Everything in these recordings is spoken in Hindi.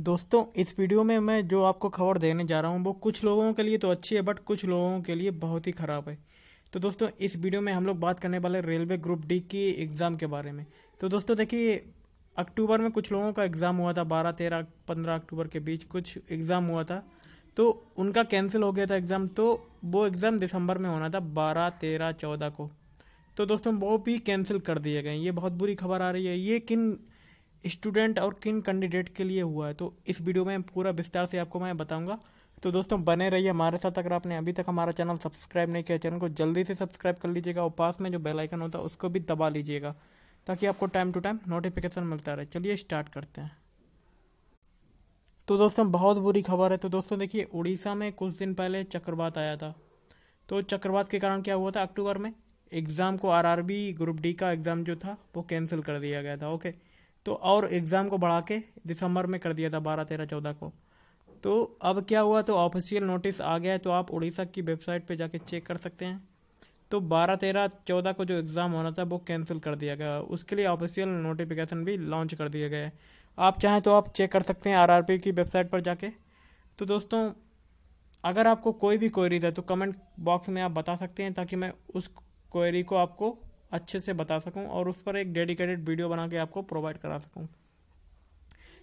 दोस्तों इस वीडियो में मैं जो आपको खबर देने जा रहा हूँ वो कुछ लोगों के लिए तो अच्छी है बट कुछ लोगों के लिए बहुत ही ख़राब है तो दोस्तों इस वीडियो में हम लोग बात करने वाले रेलवे ग्रुप डी की एग्ज़ाम के बारे में तो दोस्तों देखिए अक्टूबर में कुछ लोगों का एग्ज़ाम हुआ था बारह तेरह पंद्रह अक्टूबर के बीच कुछ एग्ज़ाम हुआ था तो उनका कैंसिल हो गया था एग्ज़ाम तो वो एग्ज़ाम दिसंबर में होना था बारह तेरह चौदह को तो दोस्तों वो भी कैंसिल कर दिए गए ये बहुत बुरी खबर आ रही है ये किन स्टूडेंट और किन कैंडिडेट के लिए हुआ है तो इस वीडियो में पूरा विस्तार से आपको मैं बताऊंगा तो दोस्तों बने रहिए हमारे साथ अगर आपने अभी तक हमारा चैनल सब्सक्राइब नहीं किया चैनल को जल्दी से सब्सक्राइब कर लीजिएगा और पास में जो बेल आइकन होता है उसको भी दबा लीजिएगा ताकि आपको टाइम टू टाइम नोटिफिकेशन मिलता रहे चलिए स्टार्ट करते हैं तो दोस्तों बहुत बुरी खबर है तो दोस्तों देखिए उड़ीसा में कुछ दिन पहले चक्रवात आया था तो चक्रवात के कारण क्या हुआ था अक्टूबर में एग्ज़ाम को आर ग्रुप डी का एग्ज़ाम जो था वो कैंसिल कर दिया गया था ओके तो और एग्ज़ाम को बढ़ा के दिसंबर में कर दिया था बारह तेरह चौदह को तो अब क्या हुआ तो ऑफिशियल नोटिस आ गया है तो आप उड़ीसा की वेबसाइट पे जाके चेक कर सकते हैं तो बारह तेरह चौदह को जो एग्ज़ाम होना था वो कैंसिल कर दिया गया उसके लिए ऑफिशियल नोटिफिकेशन भी लॉन्च कर दिया गया है आप चाहें तो आप चेक कर सकते हैं आरआरपी की वेबसाइट पर जाके तो दोस्तों अगर आपको कोई भी क्वेरीज है तो कमेंट बॉक्स में आप बता सकते हैं ताकि मैं उस क्वेरी को आपको अच्छे से बता सकूं और उस पर एक डेडिकेटेड वीडियो बना के आपको प्रोवाइड करा सकूं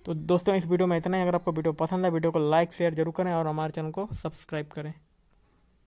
तो दोस्तों इस वीडियो में इतना ही अगर आपको वीडियो पसंद है वीडियो को लाइक शेयर जरूर करें और हमारे चैनल को सब्सक्राइब करें